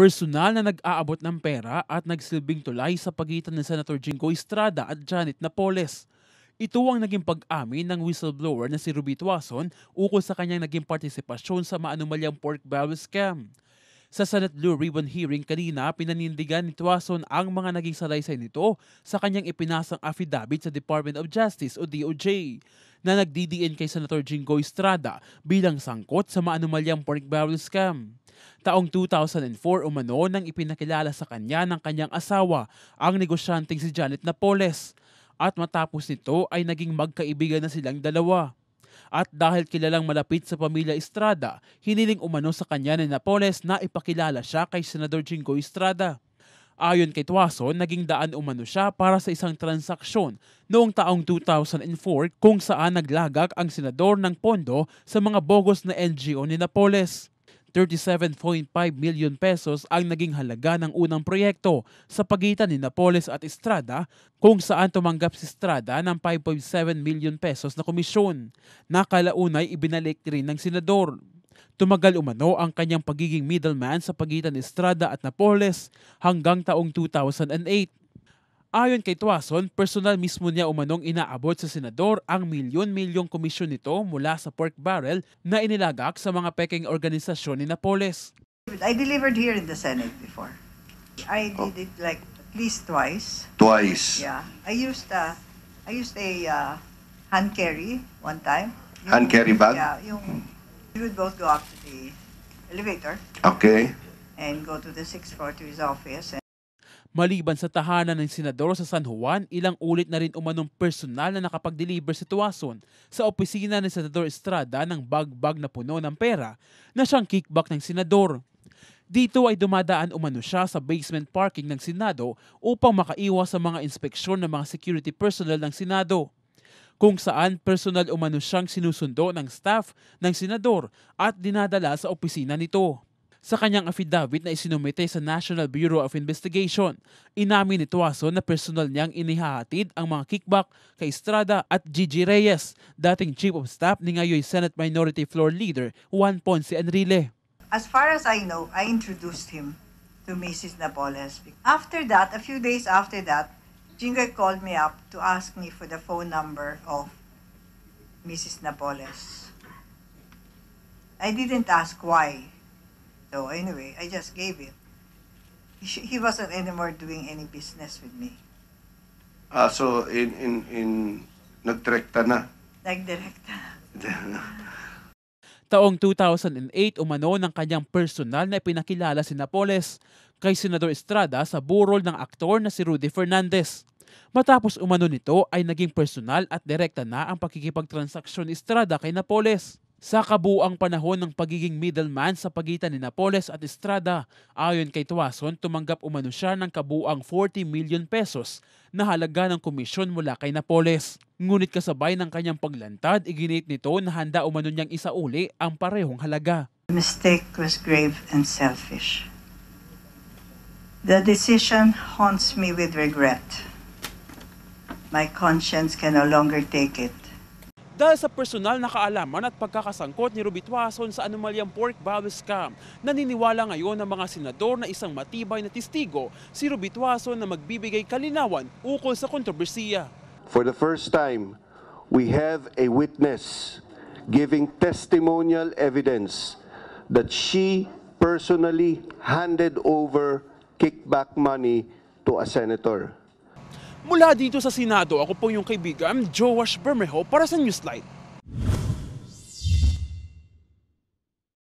personal na nag-aabot ng pera at nagsilbing tulay sa pagitan ni Senator Jingo Estrada at Janet Napoles. Ito ang naging pag-amin ng whistleblower na si Ruby Tuason ukol sa kanyang naging partisipasyon sa maanumalyang pork barrel scam. Sa Senate Blue Ribbon hearing kanina, pinanindigan ni Tuason ang mga naging salaysay nito sa kanyang ipinasang affidavit sa Department of Justice o DOJ na nagdidiin kay Senator Jingo Estrada bilang sangkot sa maanumalyang pork barrel scam. Taong 2004 umano nang ipinakilala sa kanya ng kanyang asawa, ang negosyanteng si Janet Napoles. At matapos nito ay naging magkaibigan na silang dalawa. At dahil kilalang malapit sa pamilya Estrada, hiniling umano sa kanya ni Napoles na ipakilala siya kay Senador Jingo Estrada. Ayon kay Tuason, naging daan umano siya para sa isang transaksyon noong taong 2004 kung saan naglagak ang senador ng pondo sa mga bogos na NGO ni Napoles. 37.5 million pesos ang naging halaga ng unang proyekto sa pagitan ni Napoles at Estrada kung saan tumanggap si Estrada ng 5.7 million pesos na komisyon. na Nakalaunay ibinalik rin ng senador. Tumagal umano ang kanyang pagiging middleman sa pagitan ni Estrada at Napoles hanggang taong 2008 Ayon kay Tuason, personal mismo niya umanong inaabot sa senador ang milyon-milyong komisyon nito mula sa pork barrel na inilagak sa mga peking organisasyon ni Napoles. I delivered here in the Senate before. I oh. did it like at least twice. Twice? Yeah. I used a, uh, I used a uh, hand carry one time. Yung, hand carry bag? Yeah. Yung, hmm. we would both go up to the elevator. Okay. And go to the sixth floor to his office. And Maliban sa tahanan ng senador sa San Juan, ilang ulit na rin umanong personal na nakapag-deliver si Tuason sa opisina ni Senador Estrada ng bagbag na puno ng pera na siyang kickback ng senador. Dito ay dumadaan umano siya sa basement parking ng Senado upang makaiwas sa mga inspeksyon ng mga security personnel ng Senado kung saan personal umano siyang sinusundo ng staff ng senador at dinadala sa opisina nito. Sa kanyang affidavit na isinumite sa National Bureau of Investigation, inamin ni Tuaso na personal niyang inihahatid ang mga kickback kay Estrada at Gigi Reyes, dating Chief of Staff ni ngayoy Senate Minority Floor Leader Juan Ponce Enrile. As far as I know, I introduced him to Mrs. Napoles. After that, a few days after that, Jingle called me up to ask me for the phone number of Mrs. Napoles. I didn't ask why. So anyway, I just gave it. He, wasn't anymore doing any business with me. Ah, so in, in, in, nagdirekta na? Nagdirekta na. Taong 2008 umano ng kanyang personal na pinakilala si Napoles kay Senador Estrada sa burol ng aktor na si Rudy Fernandez. Matapos umano nito ay naging personal at direkta na ang pakikipagtransaksyon ni Estrada kay Napoles sa kabuang panahon ng pagiging middleman sa pagitan ni Napoles at Estrada. Ayon kay Tuason, tumanggap umano siya ng kabuang 40 million pesos na halaga ng komisyon mula kay Napoles. Ngunit kasabay ng kanyang paglantad, iginit nito na handa umano niyang isauli ang parehong halaga. The mistake was grave and selfish. The decision haunts me with regret. My conscience can no longer take it dahil sa personal na kaalaman at pagkakasangkot ni Tuason sa anomalyang pork barrel scam. Naniniwala ngayon ang mga senador na isang matibay na testigo si Tuason na magbibigay kalinawan ukol sa kontrobersiya. For the first time, we have a witness giving testimonial evidence that she personally handed over kickback money to a senator. Mula dito sa Senado, ako po yung kaibigan, Wash Bermejo para sa Newslight.